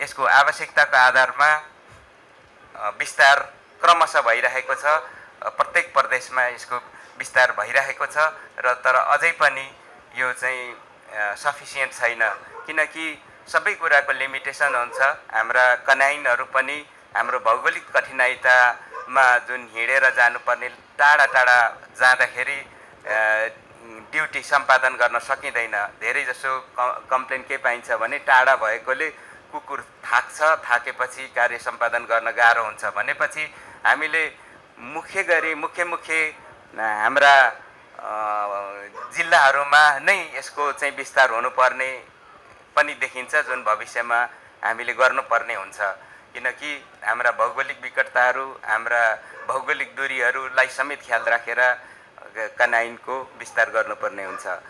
यसको आवश्यकताको आधारमा विस्तार क्रमशः भइरहेको छ प्रत्येक प्रदेशमा यसको विस्तार भइरहेको छ र तर अझै पनि यो चाहिँ सफिसियन्ट छैन किनकि सबै कुराको लिमिटेसन हुन्छ हाम्रा कनाइनहरू पनि हाम्रो भौगोलिक कठिनाइतामा जुन हिँडेर जानुपर्ने टाढा टाढा जाँदाखेरि ड्युटी सम्पादन गर्न सकिँदैन धेरैजसो क कम्प्लेन के पाइन्छ भने टाढा भएकोले कुकुर थाक्छ थाकेपछि कार्य सम्पादन गर्न गाह्रो हुन्छ भनेपछि हामीले मुख्य गरी मुख्य मुख्य हाम्रा जिल्लाहरूमा नै यसको चाहिँ विस्तार हुनुपर्ने पनि देखिन्छ जुन भविष्यमा हामीले गर्नुपर्ने हुन्छ किनकि हाम्रा भौगोलिक विकटताहरू हाम्रा भौगोलिक दूरीहरूलाई समेत ख्याल राखेर कनाइनको विस्तार गर्नुपर्ने हुन्छ